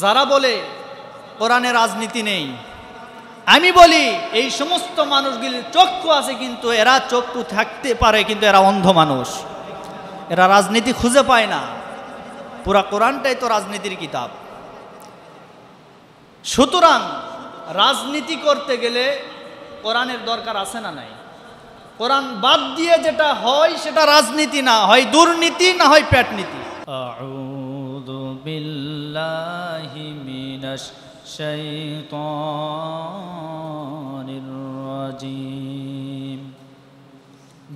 যারা বলে কোরআনে রাজনীতি নেই আমি বলি এই সমস্ত মানুষগুলির চক্ষু আছে কিন্তু এরা চক্ষু থাকতে পারে কিন্তু এরা অন্ধ মানুষ এরা রাজনীতি খুঁজে পায় না পুরা কোরআনটাই তো রাজনীতির কিতাব সুতরাং রাজনীতি করতে গেলে কোরআনের দরকার আছে না নাই কোরআন বাদ দিয়ে যেটা হয় সেটা রাজনীতি না হয় দুর্নীতি না হয় প্যাটনীতি بالله من الشيطان الرجيم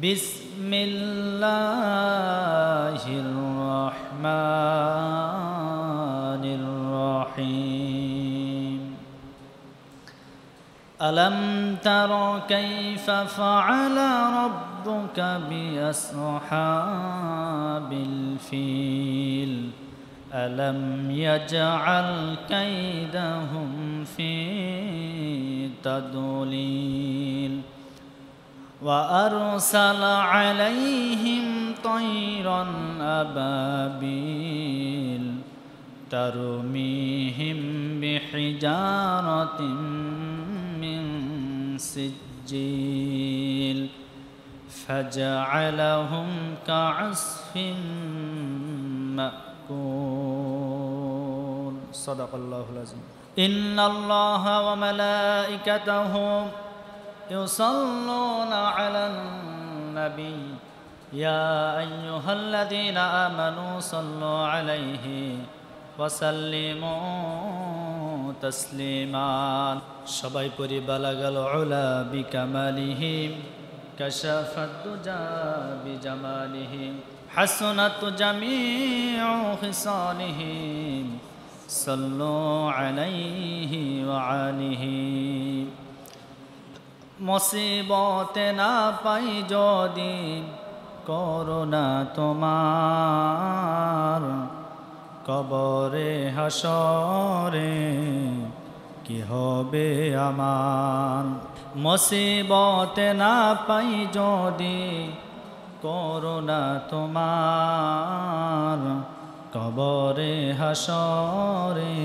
بسم الله الرحمن الرحيم ألم تر كيف فعل ربك بأصحاب الفيل ألم يجعل كيدهم في تدليل وأرسل عليهم طيرا أبابيل ترميهم بحجارة من سجيل فجعلهم كعصف مأكول يشركون صدق الله العظيم إن الله وملائكته يصلون على النبي يا أيها الذين آمنوا صلوا عليه وسلموا تسليما সবাই بري بلغ العلا বিকামালিহি كشف الدجا বিজামালিহি حسنت جميع خصاله صلوا عليه وعليه مصيبات نا پائی جو دین کرونا تمار قبر حشر কি হবে আমার মুসিবত না পাই যদি করুণা তোমার কবরে হাসরে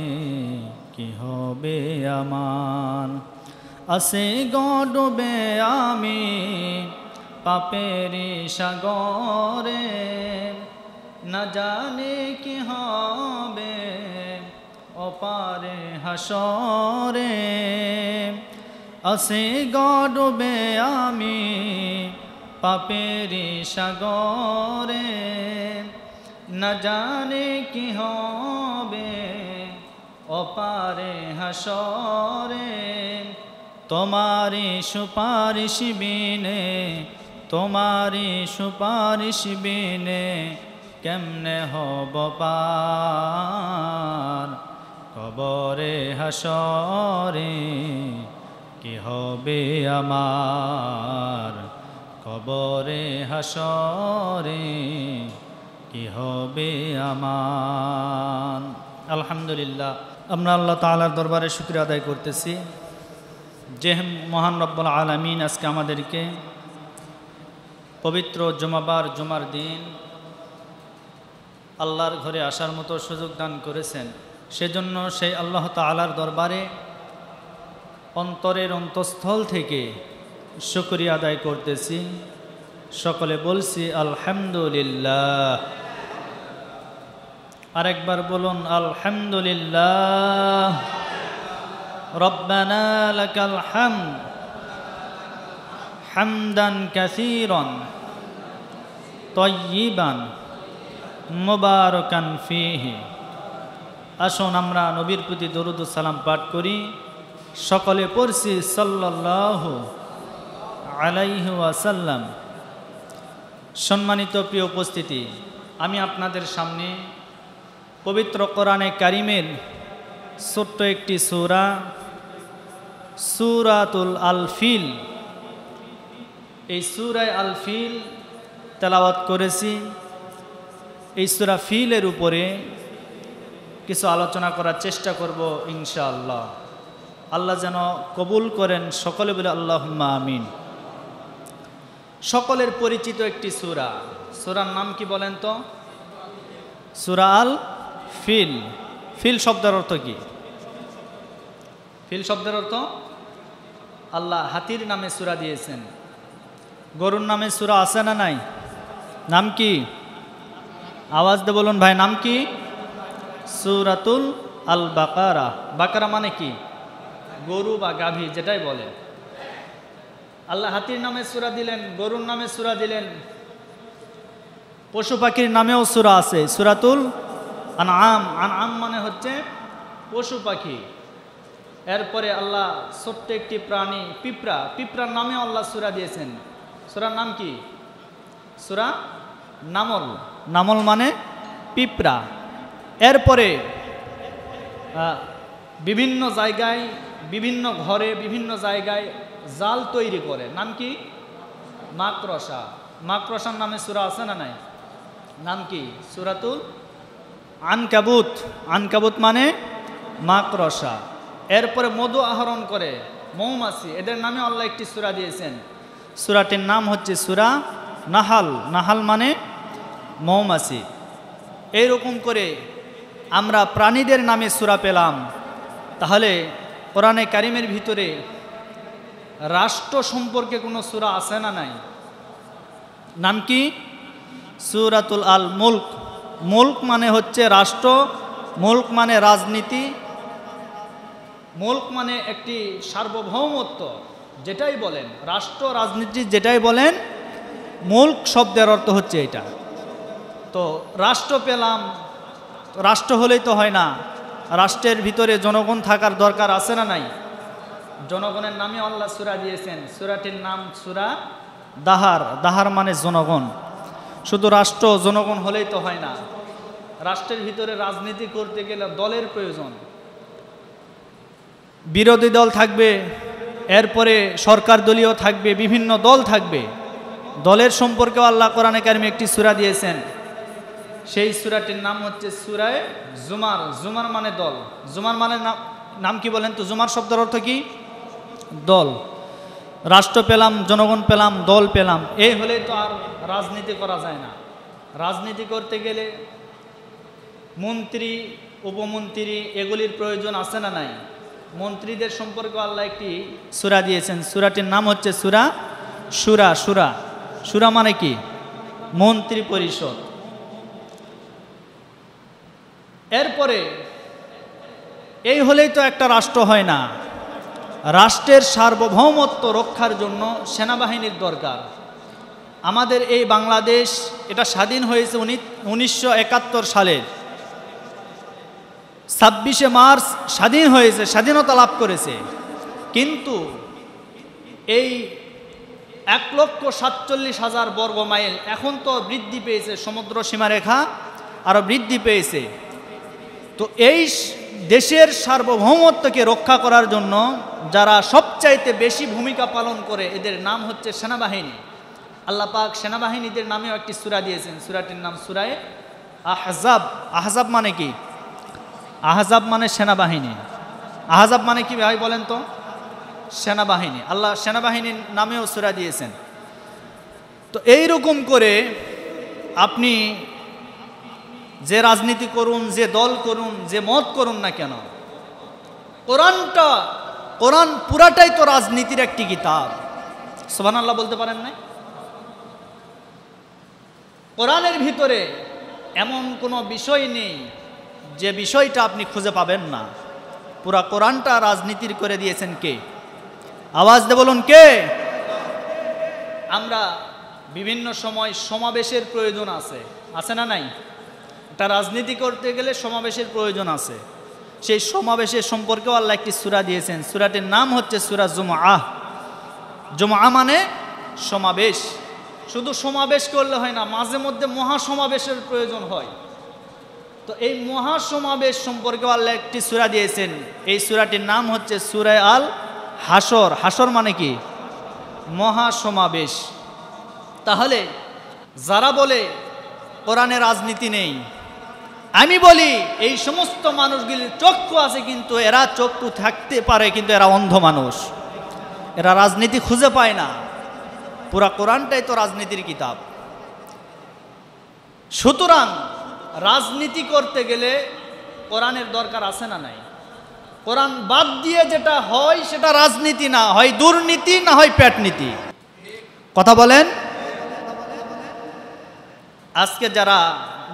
কি হবে আমার আসে গডবে আমি পাপেরি সাগরে না জানে কি হবে অপারে হাসরে আসে গডবে আমি পাপের সাগরে না জানে কি হবে অপারে হাসরে তোমারি সুপারিশ বিনে তোমারি সুপারিশ বিনে কেমনে হব পার কবরে হাসরে কি হবে আমার কবরে হাসরে কি হবে আমার আলহামদুলিল্লাহ আমরা আল্লাহ তালার দরবারে শুক্রিয়া আদায় করতেছি যে মহান রব্বুল আলমিন আজকে আমাদেরকে পবিত্র জমাবার জমার দিন আল্লাহর ঘরে আসার মতো সুযোগ দান করেছেন সেজন্য সেই আল্লাহ তালার দরবারে অন্তরের অন্তঃস্থল থেকে শুক্রিয়া আদায় করতেছি সকলে বলছি আলহামদুলিল্লাহ আরেকবার বলুন আলহামদুলিল্লাহ রব্বানা লাকাল হামদান কাসীরান তয়্যিবান মুবারাকান ফিহি আসুন আমরা নবীর প্রতি দরুদ সালাম পাঠ করি সকলে পড়ছি সাল্লাল্লাহু আলাইহ ওয়াসাল্লাম সম্মানিত প্রিয় উপস্থিতি আমি আপনাদের সামনে পবিত্র কোরআনে কারিমের ছোট্ট একটি সুরা সুরাতুল আলফিল এই সুরায় আলফিল তেলাওয়াত করেছি এই সুরা ফিলের উপরে কিছু আলোচনা করার চেষ্টা করব ইনশাআল্লাহ আল্লাহ যেন কবুল করেন সকলে বলে আল্লাহ আমিন সকলের পরিচিত একটি সুরা সুরার নাম কি বলেন তো সুরা আল ফিল ফিল শব্দের অর্থ কি ফিল শব্দের অর্থ আল্লাহ হাতির নামে সুরা দিয়েছেন গরুর নামে সুরা আছে না নাই নাম কি আওয়াজ দে বলুন ভাই নাম কি সুরাতুল আল বাকারা বাকারা মানে কি গরু বা গাভী যেটাই বলে আল্লাহ হাতির নামে সুরা দিলেন গরুর নামে সুরা দিলেন পশু পাখির নামেও সুরা আছে সুরাতুল আন আম আন আম মানে হচ্ছে পশু পাখি এরপরে আল্লাহ ছোট্ট একটি প্রাণী পিঁপড়া পিঁপড়ার নামে আল্লাহ সুরা দিয়েছেন সুরার নাম কি সুরা নামল নামল মানে পিঁপড়া এরপরে বিভিন্ন জায়গায় বিভিন্ন ঘরে বিভিন্ন জায়গায় জাল তৈরি করে নাম কি মাকরসা মাকরসার নামে সুরা আছে না নাই নাম কি সুরাতুল আনকাবুত আনকাবুত মানে মাকরসা এরপরে মধু আহরণ করে মৌমাছি এদের নামে আল্লাহ একটি সুরা দিয়েছেন সুরাটির নাম হচ্ছে সুরা নাহাল নাহাল মানে মৌমাছি এইরকম করে আমরা প্রাণীদের নামে সুরা পেলাম তাহলে কোরআনে কারিমের ভিতরে রাষ্ট্র সম্পর্কে কোনো সুরা আছে না নাই নাম কি সুরাতুল আল মুল্ক মুল্ক মানে হচ্ছে রাষ্ট্র মুল্ক মানে রাজনীতি মুল্ক মানে একটি সার্বভৌমত্ব যেটাই বলেন রাষ্ট্র রাজনীতি যেটাই বলেন মুল্ক শব্দের অর্থ হচ্ছে এটা তো রাষ্ট্র পেলাম রাষ্ট্র হলেই তো হয় না রাষ্ট্রের ভিতরে জনগণ থাকার দরকার আছে না নাই জনগণের নামে আল্লাহ সুরা দিয়েছেন সুরাটির নাম সুরা দাহার দাহার মানে জনগণ শুধু রাষ্ট্র জনগণ হলেই তো হয় না রাষ্ট্রের ভিতরে রাজনীতি করতে গেলে দলের প্রয়োজন বিরোধী দল থাকবে এরপরে সরকার দলীয় থাকবে বিভিন্ন দল থাকবে দলের সম্পর্কেও আল্লাহ কোরআন একাডেমি একটি সুরা দিয়েছেন সেই সুরাটির নাম হচ্ছে সুরায় জুমার জুমার মানে দল জুমার মানে নাম কি বলেন তো জুমার শব্দের অর্থ কি দল রাষ্ট্র পেলাম জনগণ পেলাম দল পেলাম এই হলে তো আর রাজনীতি করা যায় না রাজনীতি করতে গেলে মন্ত্রী উপমন্ত্রী এগুলির প্রয়োজন আছে না নাই মন্ত্রীদের সম্পর্কে আল্লাহ একটি সুরা দিয়েছেন সুরাটির নাম হচ্ছে সুরা সুরা সুরা সুরা মানে কি মন্ত্রী পরিষদ এরপরে এই হলেই তো একটা রাষ্ট্র হয় না রাষ্ট্রের সার্বভৌমত্ব রক্ষার জন্য সেনাবাহিনীর দরকার আমাদের এই বাংলাদেশ এটা স্বাধীন হয়েছে উনিশশো সালে ছাব্বিশে মার্চ স্বাধীন হয়েছে স্বাধীনতা লাভ করেছে কিন্তু এই এক লক্ষ সাতচল্লিশ হাজার বর্গ মাইল এখন তো বৃদ্ধি পেয়েছে সমুদ্র সীমারেখা আরও বৃদ্ধি পেয়েছে তো এই দেশের সার্বভৌমত্বকে রক্ষা করার জন্য যারা সবচাইতে বেশি ভূমিকা পালন করে এদের নাম হচ্ছে সেনাবাহিনী আল্লাহ পাক সেনাবাহিনীদের নামেও একটি সুরা দিয়েছেন সুরাটির নাম সুরায় আহজাব আহজাব মানে কি আহজাব মানে সেনাবাহিনী আহজাব মানে কি ভাই বলেন তো সেনাবাহিনী আল্লাহ সেনাবাহিনীর নামেও সুরা দিয়েছেন তো এই রকম করে আপনি যে রাজনীতি করুন যে দল করুন যে মত করুন না কেন কোরআনটা কোরআন পুরাটাই তো রাজনীতির একটি কিতাব সোহান আল্লাহ বলতে পারেন না কোরআনের ভিতরে এমন কোনো বিষয় নেই যে বিষয়টা আপনি খুঁজে পাবেন না পুরা কোরআনটা রাজনীতির করে দিয়েছেন কে আওয়াজ দে বলুন কে আমরা বিভিন্ন সময় সমাবেশের প্রয়োজন আছে আছে না নাই একটা রাজনীতি করতে গেলে সমাবেশের প্রয়োজন আছে সেই সমাবেশের সম্পর্কেও আল্লাহ একটি সুরা দিয়েছেন সুরাটির নাম হচ্ছে সুরা জুমা আহ জুমা মানে সমাবেশ শুধু সমাবেশ করলে হয় না মাঝে মধ্যে মহাসমাবেশের প্রয়োজন হয় তো এই মহাসমাবেশ সম্পর্কে আল্লাহ একটি সুরা দিয়েছেন এই সুরাটির নাম হচ্ছে সুরা আল হাসর হাসর মানে কি মহাসমাবেশ তাহলে যারা বলে কোরআনে রাজনীতি নেই আমি বলি এই সমস্ত মানুষগুলির চক্ষু আছে কিন্তু এরা চক্ষু থাকতে পারে কিন্তু এরা অন্ধ মানুষ এরা রাজনীতি খুঁজে পায় না পুরা কোরআনটাই তো রাজনীতির কিতাব সুতরাং রাজনীতি করতে গেলে কোরআনের দরকার আছে না নাই কোরআন বাদ দিয়ে যেটা হয় সেটা রাজনীতি না হয় দুর্নীতি না হয় প্যাটনীতি কথা বলেন আজকে যারা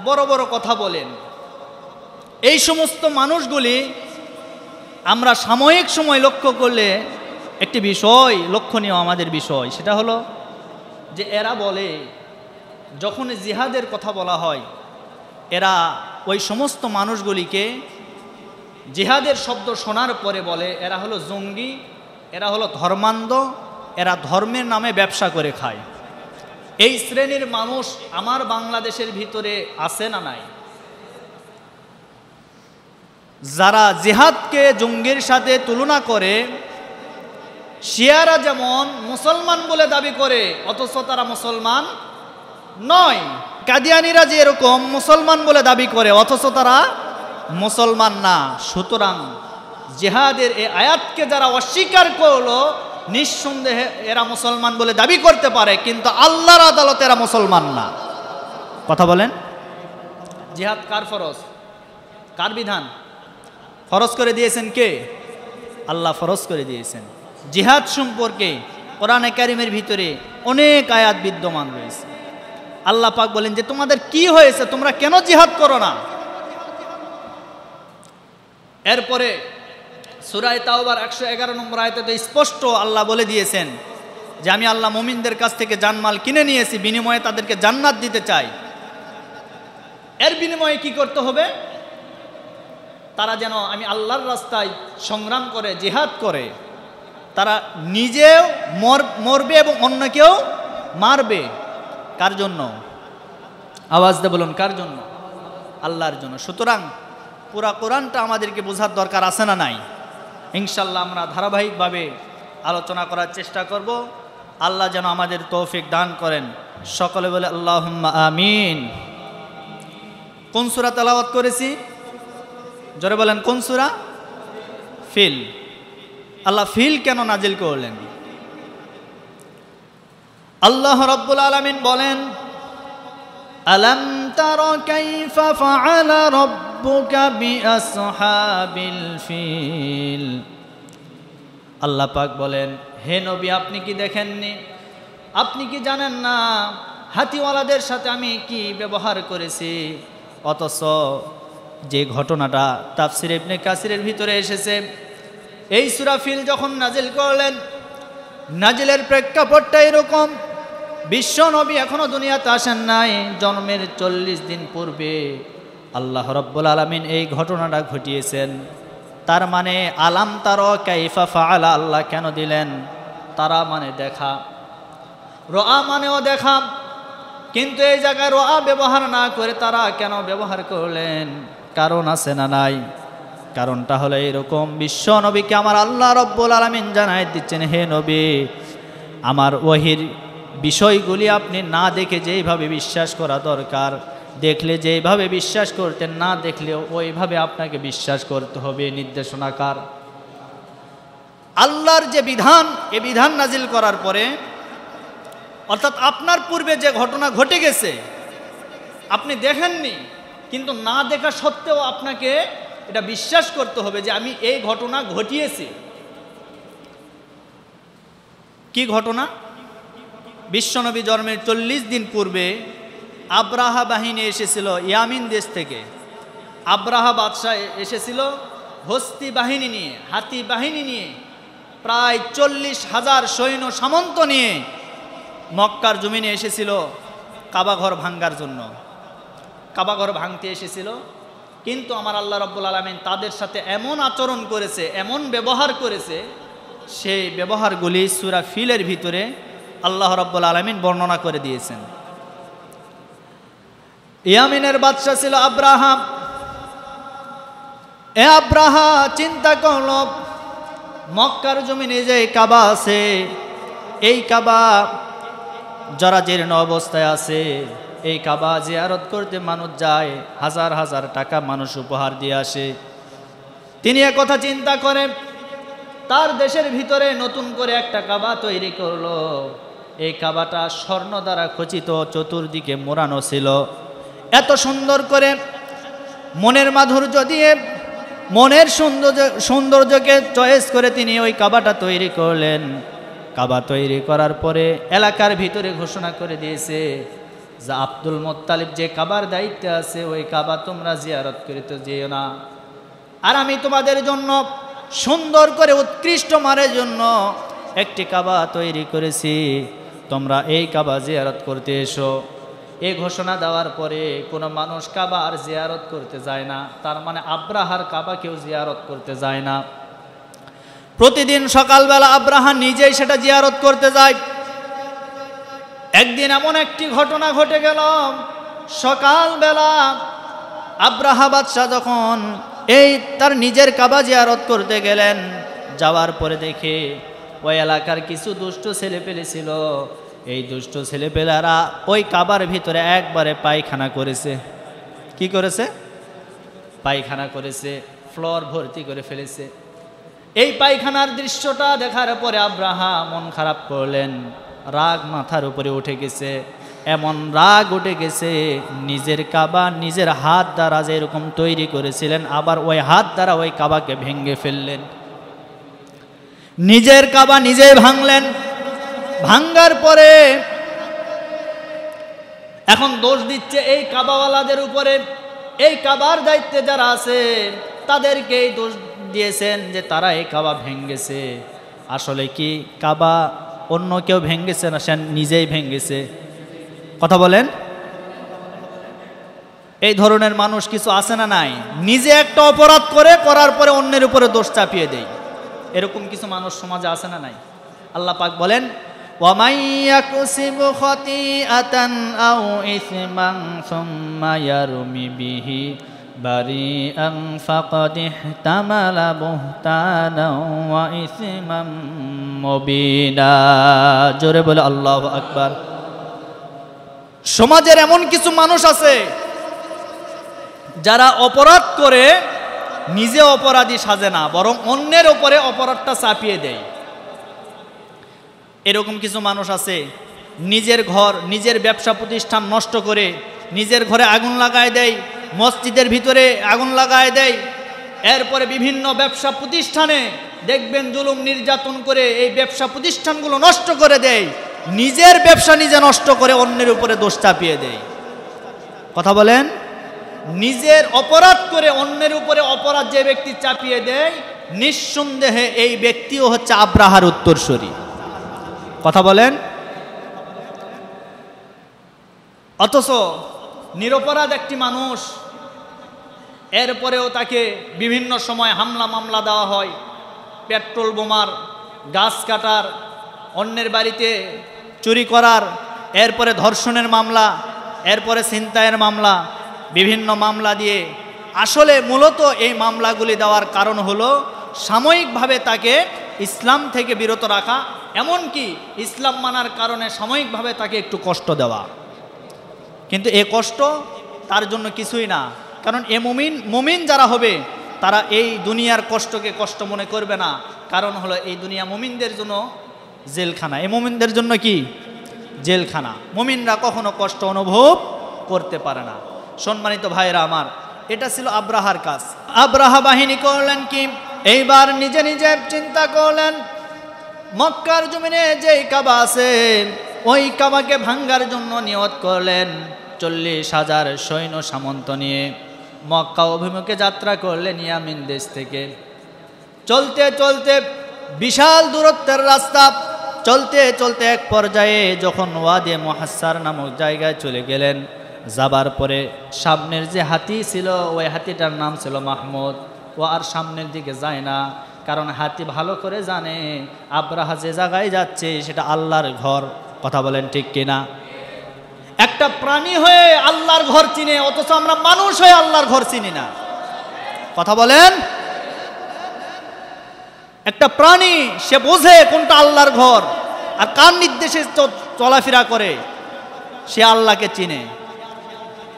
বড় বড় কথা বলেন এই সমস্ত মানুষগুলি আমরা সাময়িক সময় লক্ষ্য করলে একটি বিষয় লক্ষণীয় আমাদের বিষয় সেটা হলো যে এরা বলে যখন জিহাদের কথা বলা হয় এরা ওই সমস্ত মানুষগুলিকে জিহাদের শব্দ শোনার পরে বলে এরা হলো জঙ্গি এরা হলো ধর্মান্ধ এরা ধর্মের নামে ব্যবসা করে খায় এই শ্রেণীর মানুষ আমার বাংলাদেশের ভিতরে আছে না নাই যারা জেহাদকে জঙ্গির সাথে তুলনা করে শিয়ারা যেমন মুসলমান বলে দাবি করে অথচ তারা মুসলমান নয় কাদিয়ানিরা যে এরকম মুসলমান বলে দাবি করে অথচ তারা মুসলমান না সুতরাং জেহাদের এই আয়াতকে যারা অস্বীকার করলো নিঃসন্দেহে এরা মুসলমান বলে দাবি করতে পারে কিন্তু আল্লাহর আদালতে এরা মুসলমান না কথা বলেন জেহাদ কার ফরজ কার বিধান ফরজ করে দিয়েছেন কে আল্লাহ ফরজ করে দিয়েছেন জিহাদ সম্পর্কে কোরআনে কারিমের ভিতরে অনেক আয়াত বিদ্যমান রয়েছে আল্লাহ পাক বলেন যে তোমাদের কি হয়েছে তোমরা কেন জিহাদ করো না এরপরে সুরায় তাওবার একশো এগারো নম্বর আয়তে তো স্পষ্ট আল্লাহ বলে দিয়েছেন যে আমি আল্লাহ মোমিনদের কাছ থেকে জানমাল কিনে নিয়েছি বিনিময়ে তাদেরকে জান্নাত দিতে চাই এর বিনিময়ে কি করতে হবে তারা যেন আমি আল্লাহর রাস্তায় সংগ্রাম করে জেহাদ করে তারা নিজেও মর মরবে এবং অন্যকেও মারবে কার জন্য আওয়াজ দে বলুন কার জন্য আল্লাহর জন্য সুতরাং পুরা কোরআনটা আমাদেরকে বোঝার দরকার আছে না নাই ইনশাল্লাহ আমরা ধারাবাহিকভাবে আলোচনা করার চেষ্টা করব আল্লাহ যেন আমাদের তৌফিক দান করেন সকলে বলে আল্লাহ আমিন কোন সুরা তালাওয়াত করেছি জোরে বলেন কোন সুরা ফিল আল্লাহ ফিল কেন নাজিল করলেন আল্লাহ রব্বুল আলমিন বলেন আলম তার ফিল আল্লাহ পাক বলেন হে নবী আপনি কি দেখেননি আপনি কি জানেন না হাতিওয়ালাদের সাথে আমি কি ব্যবহার করেছি অথচ যে ঘটনাটা তাফসির ইবনে কাসিরের ভিতরে এসেছে এই সুরাফিল যখন নাজিল করলেন নাজিলের প্রেক্ষাপটটা এরকম বিশ্ব নবী এখনও দুনিয়াতে আসেন নাই জন্মের চল্লিশ দিন পূর্বে আল্লাহ রব্বুল আলমিন এই ঘটনাটা ঘটিয়েছেন তার মানে আলাম তার কাইফা ফালা আল্লাহ কেন দিলেন তারা মানে দেখা রোয়া মানেও দেখা কিন্তু এই জায়গায় রোয়া ব্যবহার না করে তারা কেন ব্যবহার করলেন কারণ আছে না নাই কারণটা হলো এরকম বিশ্ব নবীকে আমার আল্লাহ রব্বুল আলমিন জানাই দিচ্ছেন হে নবী আমার ওহির বিষয়গুলি আপনি না দেখে যেইভাবে বিশ্বাস করা দরকার দেখলে যেইভাবে বিশ্বাস করতেন না দেখলে ওইভাবে আপনাকে বিশ্বাস করতে হবে নির্দেশনাকার আল্লাহর যে বিধান এ বিধান নাজিল করার পরে অর্থাৎ আপনার পূর্বে যে ঘটনা ঘটে গেছে আপনি দেখেননি কিন্তু না দেখা সত্ত্বেও আপনাকে এটা বিশ্বাস করতে হবে যে আমি এই ঘটনা ঘটিয়েছি কি ঘটনা বিশ্বনবী জন্মের চল্লিশ দিন পূর্বে আব্রাহা বাহিনী এসেছিল ইয়ামিন দেশ থেকে আব্রাহা বাদশাহ এসেছিল হস্তি বাহিনী নিয়ে হাতি বাহিনী নিয়ে প্রায় চল্লিশ হাজার সৈন্য সামন্ত নিয়ে মক্কার জমিনে এসেছিল কাবাঘর ভাঙ্গার জন্য কাবাঘর ভাঙতে এসেছিল কিন্তু আমার আল্লাহ রব্বুল আলমিন তাদের সাথে এমন আচরণ করেছে এমন ব্যবহার করেছে সেই ব্যবহারগুলি সুরা ফিলের ভিতরে আল্লাহ রব্বুল আলমিন বর্ণনা করে দিয়েছেন ইয়ামিনের বাদশাহ ছিল আব্রাহাম এ আব্রাহা চিন্তা করল মক্কার জমিনে যে কাবা আছে এই কাবা জরাজীর্ণ অবস্থায় আছে এই কাবা জিয়ারত করতে মানুষ যায় হাজার হাজার টাকা মানুষ উপহার দিয়ে আসে তিনি কথা চিন্তা করেন তার দেশের ভিতরে নতুন করে একটা কাবা তৈরি করলো এই কাবাটা স্বর্ণ দ্বারা খচিত চতুর্দিকে মোড়ানো ছিল এত সুন্দর করে মনের মাধুর্য দিয়ে মনের সৌন্দর্য সৌন্দর্যকে চয়েস করে তিনি ওই কাবাটা তৈরি করলেন কাবা তৈরি করার পরে এলাকার ভিতরে ঘোষণা করে দিয়েছে যা আব্দুল মোত্তালিব যে কাবার দায়িত্ব আছে ওই কাবা তোমরা জিয়ারত করিতে যেও না আর আমি তোমাদের জন্য সুন্দর করে উৎকৃষ্ট মানের জন্য একটি কাবা তৈরি করেছি তোমরা এই কাবা জিয়ারত করতে এসো এই ঘোষণা দেওয়ার পরে কোনো মানুষ কাবা আর জিয়ারত করতে যায় না তার মানে আব্রাহার কাবা কেউ জিয়ারত করতে যায় না প্রতিদিন সকালবেলা আব্রাহা নিজেই সেটা জিয়ারত করতে যায় একদিন এমন একটি ঘটনা ঘটে গেল সকালবেলা আব্রাহা বাদশাহ যখন এই তার নিজের কাবা জিয়ারত করতে গেলেন যাওয়ার পরে দেখে ওই এলাকার কিছু দুষ্ট ছেলে পেলেছিল এই দুষ্ট পেলারা ওই কাবার ভিতরে একবারে পায়খানা করেছে কি করেছে পায়খানা করেছে ফ্লোর ভর্তি করে ফেলেছে এই পায়খানার দৃশ্যটা দেখার পরে আব্রাহা মন খারাপ করলেন রাগ মাথার উপরে উঠে গেছে এমন রাগ উঠে গেছে নিজের কাবা নিজের হাত দ্বারা যেরকম তৈরি করেছিলেন আবার ওই হাত দ্বারা ওই কাবাকে ভেঙ্গে ফেললেন নিজের কাবা নিজেই ভাঙলেন ভাঙ্গার পরে এখন দোষ দিচ্ছে এই কাবাওয়ালাদের উপরে এই কাবার দায়িত্বে যারা আছে তাদেরকেই দোষ দিয়েছেন যে তারা এই কাবা ভেঙ্গেছে আসলে কি কাবা অন্য কেউ ভেঙ্গেছে না সে নিজেই ভেঙ্গেছে কথা বলেন এই ধরনের মানুষ কিছু আছে না নাই নিজে একটা অপরাধ করে করার পরে অন্যের উপরে দোষ চাপিয়ে দেয় এরকম কিছু মানুষ সমাজে আছে না নাই আল্লাহ পাক বলেন ওয়ামাইয়া يكسب بريئا فقد احتمل بهتانا وإثما مبينا جرب الله أكبر সমাজের এমন কিছু মানুষ আছে যারা অপরাধ করে নিজে অপরাধী সাজে না বরং অন্যের ওপরে অপরাধটা চাপিয়ে দেয় এরকম কিছু মানুষ আছে নিজের ঘর নিজের ব্যবসা প্রতিষ্ঠান নষ্ট করে নিজের ঘরে আগুন লাগায় দেয় মসজিদের ভিতরে আগুন লাগায় দেয় এরপরে বিভিন্ন ব্যবসা প্রতিষ্ঠানে দেখবেন জুলুম নির্যাতন করে এই ব্যবসা প্রতিষ্ঠানগুলো নষ্ট করে দেয় নিজের ব্যবসা নিজে নষ্ট করে অন্যের উপরে দোষ চাপিয়ে দেয় কথা বলেন নিজের অপরাধ করে অন্যের উপরে অপরাধ যে ব্যক্তি চাপিয়ে দেয় নিঃসন্দেহে এই ব্যক্তিও হচ্ছে আব্রাহার উত্তরসূরি কথা বলেন অথচ নিরপরাধ একটি মানুষ এরপরেও তাকে বিভিন্ন সময় হামলা মামলা দেওয়া হয় পেট্রোল বোমার গাছ কাটার অন্যের বাড়িতে চুরি করার এরপরে ধর্ষণের মামলা এরপরে ছিনতাইয়ের মামলা বিভিন্ন মামলা দিয়ে আসলে মূলত এই মামলাগুলি দেওয়ার কারণ হলো সাময়িকভাবে তাকে ইসলাম থেকে বিরত রাখা এমনকি ইসলাম মানার কারণে সাময়িকভাবে তাকে একটু কষ্ট দেওয়া কিন্তু এ কষ্ট তার জন্য কিছুই না কারণ এ মুমিন মুমিন যারা হবে তারা এই দুনিয়ার কষ্টকে কষ্ট মনে করবে না কারণ হলো এই দুনিয়া মুমিনদের জন্য জেলখানা এই মুমিনদের জন্য কি জেলখানা মুমিনরা কখনো কষ্ট অনুভব করতে পারে না সম্মানিত ভাইরা আমার এটা ছিল আব্রাহার কাজ আব্রাহা বাহিনী করলেন কি এইবার নিজে নিজে চিন্তা করলেন মক্কার জমিনে যেই কাবা আছে ওই কাবাকে ভাঙ্গার জন্য নিয়ত করলেন চল্লিশ হাজার সৈন্য সামন্ত নিয়ে মক্কা অভিমুখে যাত্রা করলেন ইয়ামিন দেশ থেকে চলতে চলতে বিশাল দূরত্বের রাস্তা চলতে চলতে এক পর্যায়ে যখন ওয়াদে মহাসার নামক জায়গায় চলে গেলেন যাবার পরে সামনের যে হাতি ছিল ওই হাতিটার নাম ছিল মাহমুদ ও আর সামনের দিকে যায় না কারণ হাতি ভালো করে জানে আব্রাহা যে জায়গায় যাচ্ছে সেটা আল্লাহর ঘর কথা বলেন ঠিক কিনা একটা প্রাণী হয়ে আল্লাহর ঘর চিনে অথচ আমরা মানুষ হয়ে আল্লাহর ঘর চিনি না কথা বলেন একটা প্রাণী সে বোঝে কোনটা আল্লাহর ঘর আর কার নির্দেশে চলাফেরা করে সে আল্লাহকে চিনে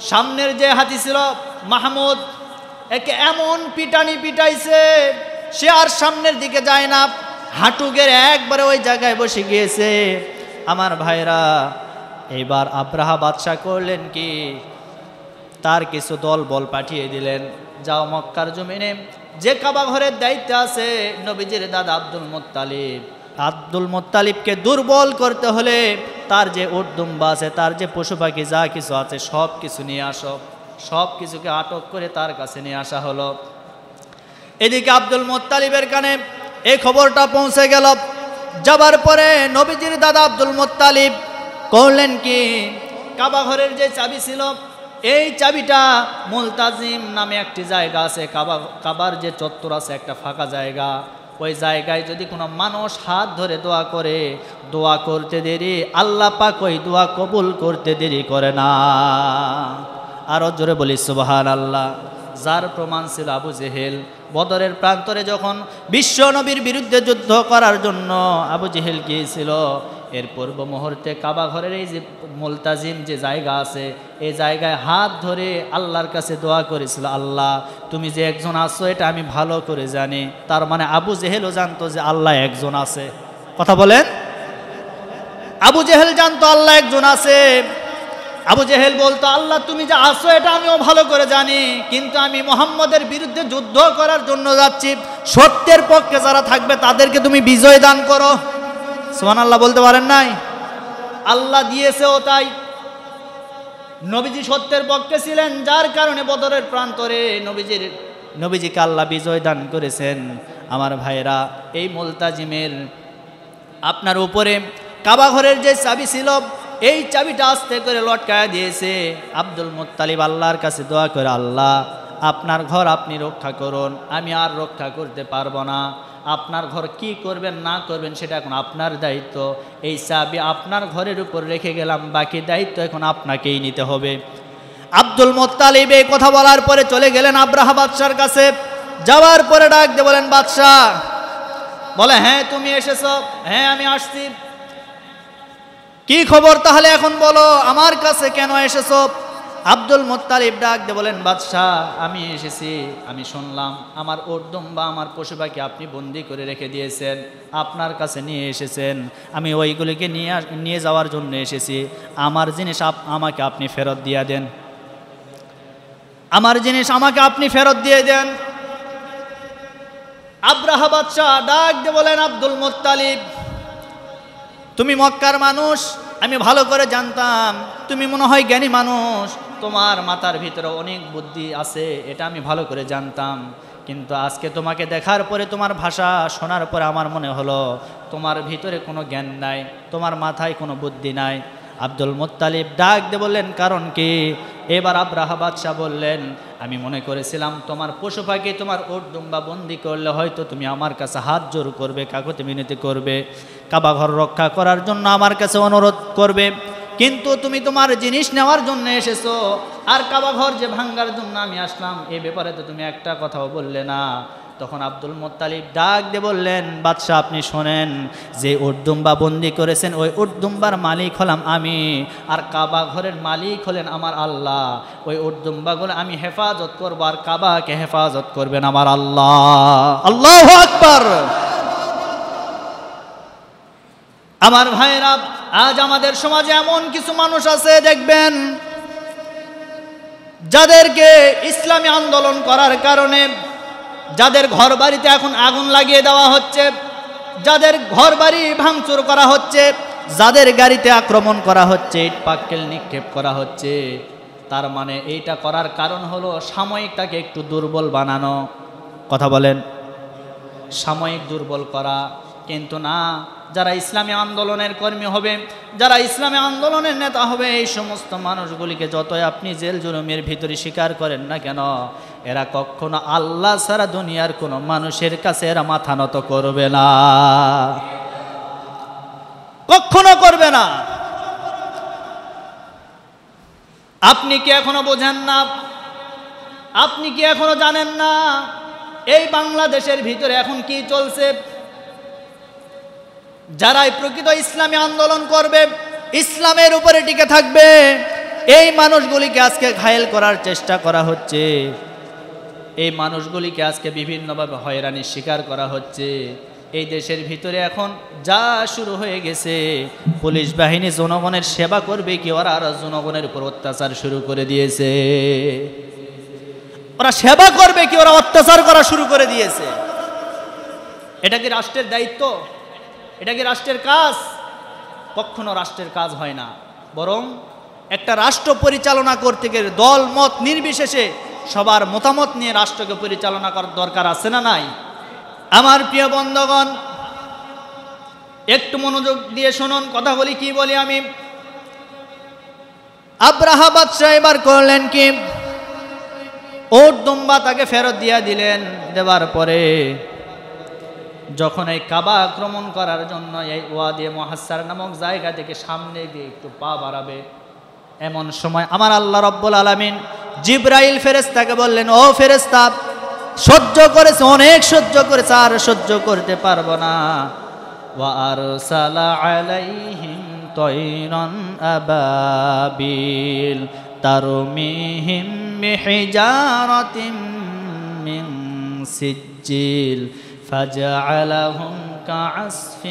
সামনের যে হাতি ছিল মাহমুদ একে এমন পিটানি পিটাইছে সে আর সামনের দিকে যায় না হাঁটুগের একবারে ওই জায়গায় বসে গিয়েছে আমার ভাইরা এবার আব্রাহা বাদশাহ করলেন কি তার কিছু দল বল পাঠিয়ে দিলেন যাও মক্কার জমিনে যে কাবা ঘরের দায়িত্বে আছে নবীজির দাদা আব্দুল মোত্তালিব আব্দুল মোত্তালিবকে দুর্বল করতে হলে তার যে উর্দুম্বা আছে তার যে পশু পাখি যা কিছু আছে সব কিছু নিয়ে আস সব কিছুকে আটক করে তার কাছে নিয়ে আসা হলো এদিকে আব্দুল মোত্তালিবের কানে এই খবরটা পৌঁছে গেল যাবার পরে নবীজির দাদা আব্দুল মোত্তালিব করলেন কি কাবাঘরের যে চাবি ছিল এই চাবিটা মুলতাজিম নামে একটি জায়গা আছে কাবা কাবার যে চত্বর আছে একটা ফাঁকা জায়গা ওই জায়গায় যদি কোনো মানুষ হাত ধরে দোয়া করে দোয়া করতে দেরি আল্লাহ পাক ওই দোয়া কবুল করতে দেরি করে না আরো জোরে বলি সুবাহান আল্লাহ যার প্রমাণ ছিল আবু জেহেল বদরের প্রান্তরে যখন বিশ্ব নবীর বিরুদ্ধে যুদ্ধ করার জন্য আবু জেহেল গিয়েছিল এর পূর্ব মুহূর্তে কাবা ঘরের এই যে মোলতাজিম যে জায়গা আছে এই জায়গায় হাত ধরে আল্লাহর কাছে দোয়া করেছিল আল্লাহ তুমি যে একজন আছো এটা আমি ভালো করে জানি তার মানে আবু জেহেলও জানতো যে আল্লাহ একজন আছে কথা বলেন আবু জেহেল জানতো আল্লাহ একজন আছে আবু জেহেল বলতো আল্লাহ তুমি যে আসো এটা আমিও ভালো করে জানি কিন্তু আমি মোহাম্মদের বিরুদ্ধে যুদ্ধ করার জন্য যাচ্ছি সত্যের পক্ষে যারা থাকবে তাদেরকে তুমি বিজয় দান করো সোহান আল্লাহ বলতে পারেন নাই আল্লাহ দিয়েছেও তাই নবীজি সত্যের পক্ষে ছিলেন যার কারণে বদরের প্রান্তরে নবীজির নবীজিকে আল্লাহ বিজয় দান করেছেন আমার ভাইরা এই মোলতাজিমের আপনার উপরে কাবাঘরের যে চাবি ছিল এই চাবিটা আস্তে করে লটকায় দিয়েছে আব্দুল মোত্তালিব আল্লাহর কাছে দোয়া করে আল্লাহ আপনার ঘর আপনি রক্ষা করুন আমি আর রক্ষা করতে পারবো না আপনার ঘর কি করবেন না করবেন সেটা এখন আপনার দায়িত্ব এই চাবি আপনার ঘরের উপর রেখে গেলাম বাকি দায়িত্ব এখন আপনাকেই নিতে হবে আব্দুল মোত্তালিব এই কথা বলার পরে চলে গেলেন আব্রাহা বাদশার কাছে যাওয়ার পরে ডাক দিয়ে বলেন বাদশাহ বলে হ্যাঁ তুমি এসেছ হ্যাঁ আমি আসছি কি খবর তাহলে এখন বলো আমার কাছে কেন এসেছ আব্দুল মোত্তালিব ডাক দিয়ে বলেন বাদশাহ আমি এসেছি আমি শুনলাম আমার ওরদম বা আমার পশু পাখি আপনি বন্দি করে রেখে দিয়েছেন আপনার কাছে নিয়ে এসেছেন আমি ওইগুলিকে নিয়ে নিয়ে যাওয়ার জন্য এসেছি আমার জিনিস আমাকে আপনি ফেরত দিয়ে দেন আমার জিনিস আমাকে আপনি ফেরত দিয়ে দেন আব্রাহা বাদশাহ ডাক দিয়ে বলেন আব্দুল মোত্তালিব তুমি মক্কার মানুষ আমি ভালো করে জানতাম তুমি মনে হয় জ্ঞানী মানুষ তোমার মাথার ভিতরে অনেক বুদ্ধি আছে এটা আমি ভালো করে জানতাম কিন্তু আজকে তোমাকে দেখার পরে তোমার ভাষা শোনার পরে আমার মনে হলো তোমার ভিতরে কোনো জ্ঞান নাই তোমার মাথায় কোনো বুদ্ধি নাই আব্দুল মোত্তালিব ডাক দিয়ে বললেন কারণ কি এবার আব্রাহা বাদশাহ বললেন আমি মনে করেছিলাম তোমার পশু পাখি তোমার ওট দুম্বা বন্দি করলে হয়তো তুমি আমার কাছে হাত জোর করবে কাকুতি মিনতি করবে কাবাঘর রক্ষা করার জন্য আমার কাছে অনুরোধ করবে কিন্তু তুমি তোমার জিনিস নেওয়ার জন্য এসেছো আর কাবাঘর যে ভাঙ্গার জন্য আমি আসলাম এ ব্যাপারে তো তুমি একটা কথাও বললে না তখন আব্দুল মোত্তালিব ডাক দিয়ে বললেন বাদশাহ আপনি শোনেন যে উর্দুম্বা বন্দি করেছেন ওই উর্দুম্বার মালিক হলাম আমি আর কাবা ঘরের মালিক হলেন আমার আল্লাহ ওই উর্দুম্বাগুলো আমি হেফাজত করবো আর কাবাকে হেফাজত করবেন আমার আল্লাহ আল্লাহ আকবার আমার ভাইরা আজ আমাদের সমাজে এমন কিছু মানুষ আছে দেখবেন যাদেরকে ইসলামী আন্দোলন করার কারণে যাদের ঘর বাড়িতে এখন আগুন লাগিয়ে দেওয়া হচ্ছে যাদের ঘর বাড়ি ভাঙচুর করা হচ্ছে যাদের গাড়িতে আক্রমণ করা হচ্ছে ইট পাক্কেল নিক্ষেপ করা হচ্ছে তার মানে এইটা করার কারণ হলো সাময়িক তাকে একটু দুর্বল বানানো কথা বলেন সাময়িক দুর্বল করা কিন্তু না যারা ইসলামী আন্দোলনের কর্মী হবে যারা ইসলামী আন্দোলনের নেতা হবে এই সমস্ত মানুষগুলিকে যতই আপনি জেল জুলুমের ভিতরে স্বীকার করেন না কেন এরা কখনো আল্লাহ সারা দুনিয়ার কোনো মানুষের কাছে এরা মাথা নত করবে না কখনো করবে না আপনি কি এখনো বোঝেন না আপনি কি এখনো জানেন না এই বাংলাদেশের ভিতরে এখন কি চলছে যারাই প্রকৃত ইসলামী আন্দোলন করবে ইসলামের উপরে টিকে থাকবে এই মানুষগুলিকে আজকে ঘায়েল করার চেষ্টা করা হচ্ছে এই মানুষগুলিকে আজকে বিভিন্নভাবে হয়রানির শিকার করা হচ্ছে এই দেশের ভিতরে এখন যা শুরু হয়ে গেছে পুলিশ বাহিনী জনগণের সেবা করবে কি ওরা আরো জনগণের উপর অত্যাচার শুরু করে দিয়েছে ওরা সেবা করবে কি ওরা অত্যাচার করা শুরু করে দিয়েছে এটা কি রাষ্ট্রের দায়িত্ব এটা কি রাষ্ট্রের কাজ কখনো রাষ্ট্রের কাজ হয় না বরং একটা রাষ্ট্র পরিচালনা করতে গেলে দল মত নির্বিশেষে সবার মতামত নিয়ে রাষ্ট্রকে পরিচালনা করার দরকার আছে না নাই আমার প্রিয় বন্ধগণ একটু মনোযোগ দিয়ে শুনুন কথা বলি কি বলি আমি আব্রাহাবাদ বাদশাহ এবার করলেন কি ওর দুম্বা তাকে ফেরত দিয়া দিলেন দেবার পরে যখন এই কাবা আক্রমণ করার জন্য এই ওয়াদিয়ে মহাসার নামক জায়গা থেকে সামনে দিয়ে একটু পা বাড়াবে এমন সময় আমার আল্লাহ রব্বুল আলমিন জিব্রাইল ফেরেস্তাকে বললেন ও ফেরেস্তা সহ্য করেছে অনেক সহ্য করেছে আর সহ্য করতে পারবো না আর তৈরন আবাবিল তারমিহিম মিহিজারতিম মিন সিজ্জিল فجعلهم كعصف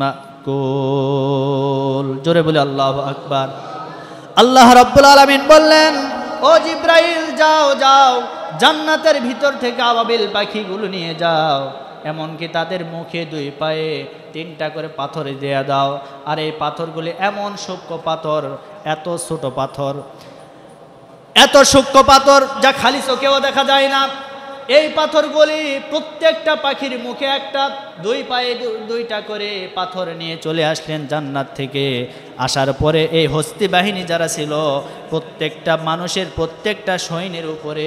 مأكول জোরে বলে আল্লাহু আকবার আল্লাহ রাব্বুল আলামিন বললেন ও জিব্রাইল যাও যাও জান্নাতের ভিতর থেকে আবাবিল পাখিগুলো নিয়ে যাও এমনকি তাদের মুখে দুই পায়ে তিনটা করে পাথরে দেয়া দাও আর এই পাথরগুলি এমন সূক্ষ্ম পাথর এত ছোট পাথর এত সূক্ষ্ম পাথর যা খালি চোখেও দেখা যায় না এই পাথরগুলি প্রত্যেকটা পাখির মুখে একটা দুই পায়ে দুইটা করে পাথর নিয়ে চলে আসলেন জান্নাত থেকে আসার পরে এই হস্তি বাহিনী যারা ছিল প্রত্যেকটা মানুষের প্রত্যেকটা সৈন্যের উপরে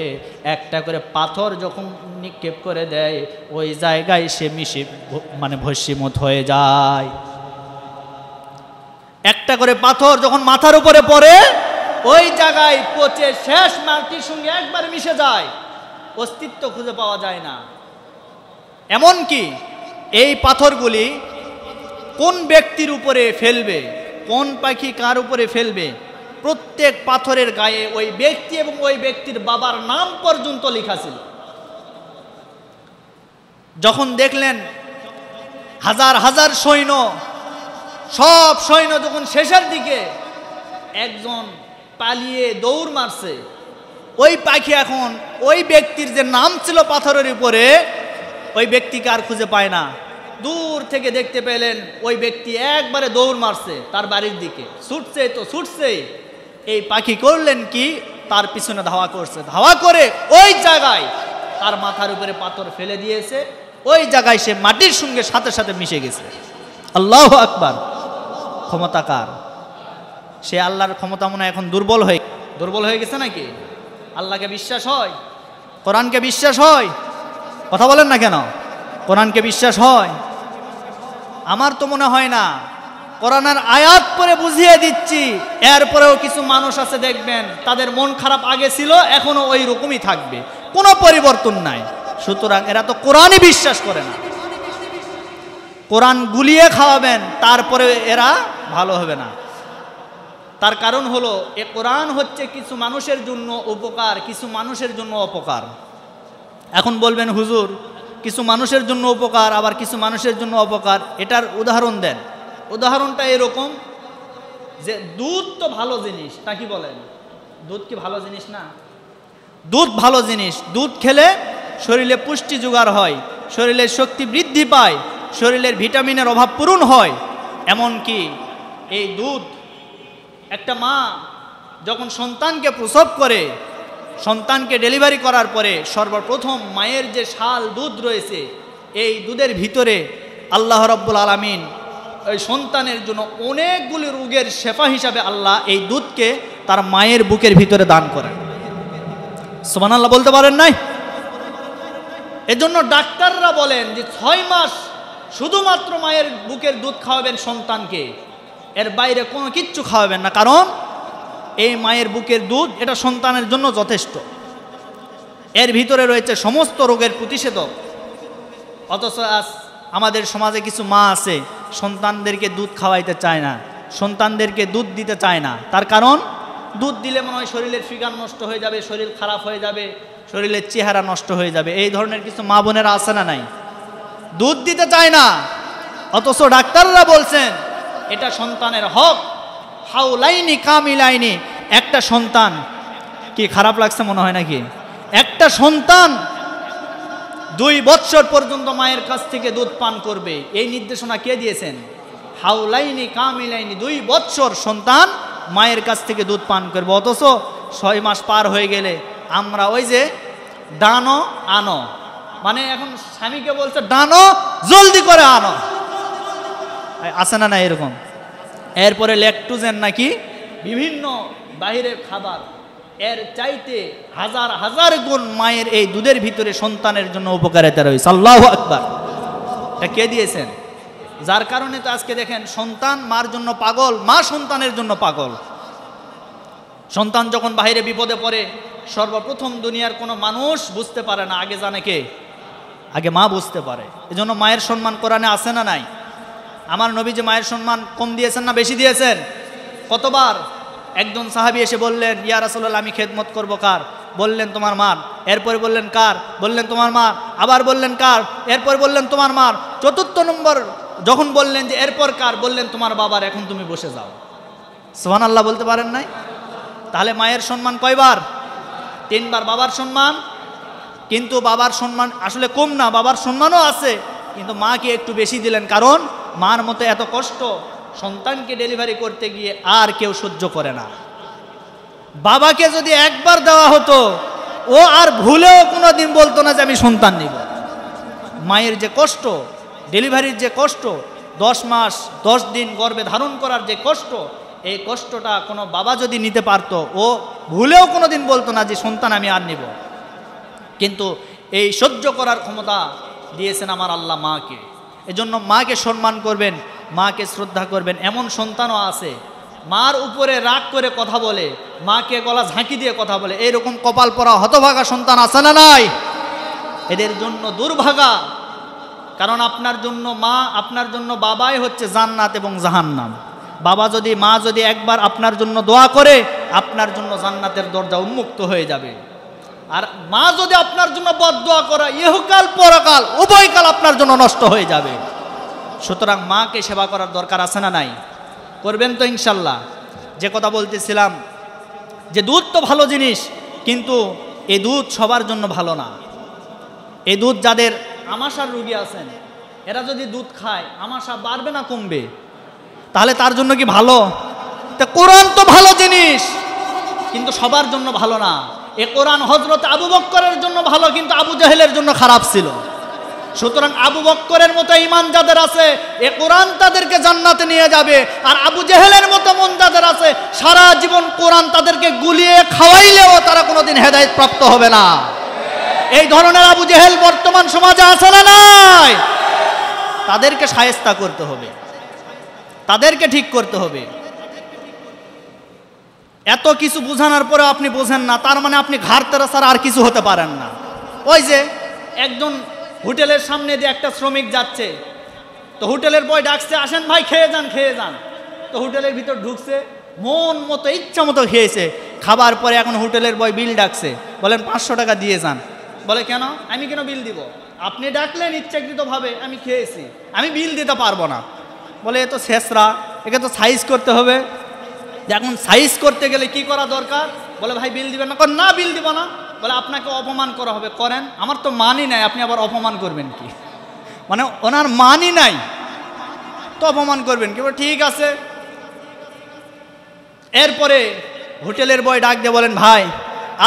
একটা করে পাথর যখন নিক্ষেপ করে দেয় ওই জায়গায় সে মিশে মানে ভস্যিমত হয়ে যায় একটা করে পাথর যখন মাথার উপরে পড়ে ওই জায়গায় পচে শেষ মাটির সঙ্গে একবার মিশে যায় অস্তিত্ব খুঁজে পাওয়া যায় না এমন কি এই পাথরগুলি কোন ব্যক্তির উপরে ফেলবে কোন পাখি কার উপরে ফেলবে প্রত্যেক পাথরের গায়ে ওই ব্যক্তি এবং ওই ব্যক্তির বাবার নাম পর্যন্ত লেখা ছিল যখন দেখলেন হাজার হাজার সৈন্য সব সৈন্য যখন শেষের দিকে একজন পালিয়ে দৌড় মারছে ওই পাখি এখন ওই ব্যক্তির যে নাম ছিল পাথরের উপরে ওই ব্যক্তিকে আর খুঁজে পায় না দূর থেকে দেখতে পেলেন ওই ব্যক্তি একবারে দৌড় মারছে তার বাড়ির দিকে ছুটছে তো ছুটছে এই পাখি করলেন কি তার পিছনে ধাওয়া করছে ধাওয়া করে ওই জায়গায় তার মাথার উপরে পাথর ফেলে দিয়েছে ওই জায়গায় সে মাটির সঙ্গে সাথে সাথে মিশে গেছে আল্লাহ আকবার ক্ষমতাকার সে আল্লাহর ক্ষমতা মনে এখন দুর্বল হয়ে দুর্বল হয়ে গেছে নাকি আল্লাহকে বিশ্বাস হয় কোরআনকে বিশ্বাস হয় কথা বলেন না কেন কোরআনকে বিশ্বাস হয় আমার তো মনে হয় না কোরআনের আয়াত পরে বুঝিয়ে দিচ্ছি এরপরেও কিছু মানুষ আছে দেখবেন তাদের মন খারাপ আগে ছিল এখনও ওই রকমই থাকবে কোনো পরিবর্তন নাই সুতরাং এরা তো কোরআনই বিশ্বাস করে না কোরআন গুলিয়ে খাওয়াবেন তারপরে এরা ভালো হবে না তার কারণ হলো এ কোরআন হচ্ছে কিছু মানুষের জন্য উপকার কিছু মানুষের জন্য অপকার এখন বলবেন হুজুর কিছু মানুষের জন্য উপকার আবার কিছু মানুষের জন্য অপকার এটার উদাহরণ দেন উদাহরণটা এরকম যে দুধ তো ভালো জিনিস তা কি বলেন দুধ কি ভালো জিনিস না দুধ ভালো জিনিস দুধ খেলে শরীরে পুষ্টি জোগাড় হয় শরীরের শক্তি বৃদ্ধি পায় শরীরের ভিটামিনের অভাব পূরণ হয় এমনকি এই দুধ একটা মা যখন সন্তানকে প্রসব করে সন্তানকে ডেলিভারি করার পরে সর্বপ্রথম মায়ের যে শাল দুধ রয়েছে এই দুধের ভিতরে আল্লাহ রব্বুল আলমিন ওই সন্তানের জন্য অনেকগুলি রোগের শেফা হিসাবে আল্লাহ এই দুধকে তার মায়ের বুকের ভিতরে দান করেন সোমান আল্লাহ বলতে পারেন নাই এজন্য ডাক্তাররা বলেন যে ছয় মাস শুধুমাত্র মায়ের বুকের দুধ খাওয়াবেন সন্তানকে এর বাইরে কোনো কিচ্ছু খাওয়াবেন না কারণ এই মায়ের বুকের দুধ এটা সন্তানের জন্য যথেষ্ট এর ভিতরে রয়েছে সমস্ত রোগের প্রতিষেধক অথচ আজ আমাদের সমাজে কিছু মা আছে সন্তানদেরকে দুধ খাওয়াইতে চায় না সন্তানদেরকে দুধ দিতে চায় না তার কারণ দুধ দিলে মনে হয় শরীরের ফিগার নষ্ট হয়ে যাবে শরীর খারাপ হয়ে যাবে শরীরের চেহারা নষ্ট হয়ে যাবে এই ধরনের কিছু মা বোনেরা আছে না নাই দুধ দিতে চায় না অথচ ডাক্তাররা বলছেন এটা সন্তানের হক হাউলাইনি কামিলাইনি একটা সন্তান কি খারাপ লাগছে মনে হয় নাকি একটা সন্তান দুই বৎসর পর্যন্ত মায়ের কাছ থেকে দুধ পান করবে এই নির্দেশনা কে দিয়েছেন হাউলাইনি কামিলাইনি দুই বৎসর সন্তান মায়ের কাছ থেকে দুধ পান করবে অথচ ছয় মাস পার হয়ে গেলে আমরা ওই যে দানো আনো মানে এখন স্বামীকে বলছে ডানো জলদি করে আনো আছে না না এরকম এরপরে ল্যাকটুজেন নাকি বিভিন্ন বাহিরের খাবার এর চাইতে হাজার হাজার গুণ মায়ের এই দুধের ভিতরে সন্তানের জন্য উপকারিতা রয়েছে আল্লাহ আকবর এটা কে দিয়েছেন যার কারণে তো আজকে দেখেন সন্তান মার জন্য পাগল মা সন্তানের জন্য পাগল সন্তান যখন বাহিরে বিপদে পড়ে সর্বপ্রথম দুনিয়ার কোনো মানুষ বুঝতে পারে না আগে জানে কে আগে মা বুঝতে পারে এজন্য মায়ের সম্মান করানে আছে না নাই আমার নবী যে মায়ের সম্মান কম দিয়েছেন না বেশি দিয়েছেন কতবার একজন সাহাবি এসে বললেন ইয়া রাসুল্লাহ আমি খেদমত করবো কার বললেন তোমার মার এরপরে বললেন কার বললেন তোমার মার আবার বললেন কার এরপর বললেন তোমার মার চতুর্থ নম্বর যখন বললেন যে এরপর কার বললেন তোমার বাবার এখন তুমি বসে যাও সোহান আল্লাহ বলতে পারেন নাই তাহলে মায়ের সম্মান কয়বার তিনবার বাবার সম্মান কিন্তু বাবার সম্মান আসলে কম না বাবার সম্মানও আছে কিন্তু মাকে একটু বেশি দিলেন কারণ মার মতো এত কষ্ট সন্তানকে ডেলিভারি করতে গিয়ে আর কেউ সহ্য করে না বাবাকে যদি একবার দেওয়া হতো ও আর ভুলেও কোনো দিন বলতো না যে আমি সন্তান নিব মায়ের যে কষ্ট ডেলিভারির যে কষ্ট দশ মাস দশ দিন গর্বে ধারণ করার যে কষ্ট এই কষ্টটা কোনো বাবা যদি নিতে পারত ও ভুলেও কোনো দিন বলতো না যে সন্তান আমি আর নিব কিন্তু এই সহ্য করার ক্ষমতা দিয়েছেন আমার আল্লাহ মাকে এজন্য মাকে সম্মান করবেন মাকে শ্রদ্ধা করবেন এমন সন্তানও আছে মার উপরে রাগ করে কথা বলে মাকে গলা ঝাঁকি দিয়ে কথা বলে এরকম কপাল পরা হতভাগা সন্তান আছে না নাই এদের জন্য দুর্ভাগা কারণ আপনার জন্য মা আপনার জন্য বাবাই হচ্ছে জান্নাত এবং জাহান্নাম বাবা যদি মা যদি একবার আপনার জন্য দোয়া করে আপনার জন্য জান্নাতের দরজা উন্মুক্ত হয়ে যাবে আর মা যদি আপনার জন্য বদোয়া করে ইহকাল পরকাল উভয়কাল আপনার জন্য নষ্ট হয়ে যাবে সুতরাং মাকে সেবা করার দরকার আছে না নাই করবেন তো ইনশাল্লাহ যে কথা বলতেছিলাম যে দুধ তো ভালো জিনিস কিন্তু এ দুধ সবার জন্য ভালো না এ দুধ যাদের আমাশার রুগী আছেন এরা যদি দুধ খায় আমাশা বাড়বে না কমবে তাহলে তার জন্য কি ভালো তা কোরআন তো ভালো জিনিস কিন্তু সবার জন্য ভালো না এ কোরআন হজরত আবু বক্করের জন্য ভালো কিন্তু আবু জাহেলের জন্য খারাপ ছিল সুতরাং আবু বক্করের মতো ইমান যাদের আছে এ কোরআন তাদেরকে জান্নাতে নিয়ে যাবে আর আবু জেহেলের মতো মন যাদের আছে সারা জীবন কোরআন তাদেরকে গুলিয়ে খাওয়াইলেও তারা কোনোদিন হেদায়ত প্রাপ্ত হবে না এই ধরনের আবু জেহেল বর্তমান সমাজে আছে না নাই তাদেরকে সায়স্তা করতে হবে তাদেরকে ঠিক করতে হবে এত কিছু বোঝানোর পরে আপনি বোঝেন না তার মানে আপনি ঘাড় তেরা ছাড়া আর কিছু হতে পারেন না ওই যে একজন হোটেলের সামনে দিয়ে একটা শ্রমিক যাচ্ছে তো হোটেলের বয় ডাকছে আসেন ভাই খেয়ে যান খেয়ে যান তো হোটেলের ভিতর ঢুকছে মন মতো ইচ্ছা মতো খেয়েছে খাবার পরে এখন হোটেলের বয় বিল ডাকছে বলেন পাঁচশো টাকা দিয়ে যান বলে কেন আমি কেন বিল দিব আপনি ডাকলেন ইচ্ছাকৃতভাবে আমি খেয়েছি আমি বিল দিতে পারবো না বলে এ তো শেষরা একে তো সাইজ করতে হবে এখন সাইজ করতে গেলে কি করা দরকার বলে ভাই বিল দিবেন না না বিল দিব না বলে আপনাকে অপমান করা হবে করেন আমার তো মানই নাই আপনি আবার অপমান করবেন কি মানে ওনার মানই নাই তো অপমান করবেন কি ঠিক আছে এরপরে হোটেলের বয় ডাক দিয়ে বলেন ভাই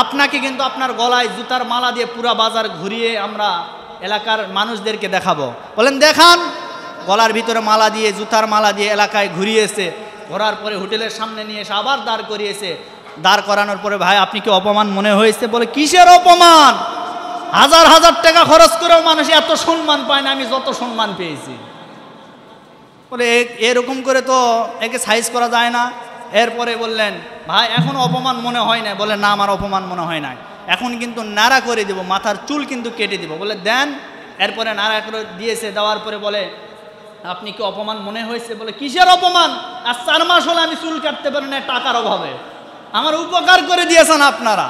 আপনাকে কিন্তু আপনার গলায় জুতার মালা দিয়ে পুরা বাজার ঘুরিয়ে আমরা এলাকার মানুষদেরকে দেখাবো বলেন দেখান গলার ভিতরে মালা দিয়ে জুতার মালা দিয়ে এলাকায় ঘুরিয়েছে ঘোরার পরে হোটেলের সামনে নিয়ে এসে আবার দাঁড় করিয়েছে দাঁড় করানোর পরে ভাই আপনি কি অপমান মনে হয়েছে বলে কিসের অপমান হাজার হাজার টাকা খরচ করেও মানুষ এত সম্মান পায় না আমি যত সম্মান পেয়েছি বলে এরকম করে তো একে সাইজ করা যায় না এরপরে বললেন ভাই এখন অপমান মনে হয় না বলে না আমার অপমান মনে হয় না এখন কিন্তু নাড়া করে দিব মাথার চুল কিন্তু কেটে দিব বলে দেন এরপরে নাড়া করে দিয়েছে দেওয়ার পরে বলে আপনি কি অপমান মনে হয়েছে বলে কিসের অপমান আর চার মাস হলে আমি চুল কাটতে পারি না টাকার অভাবে আমার উপকার করে দিয়েছেন আপনারা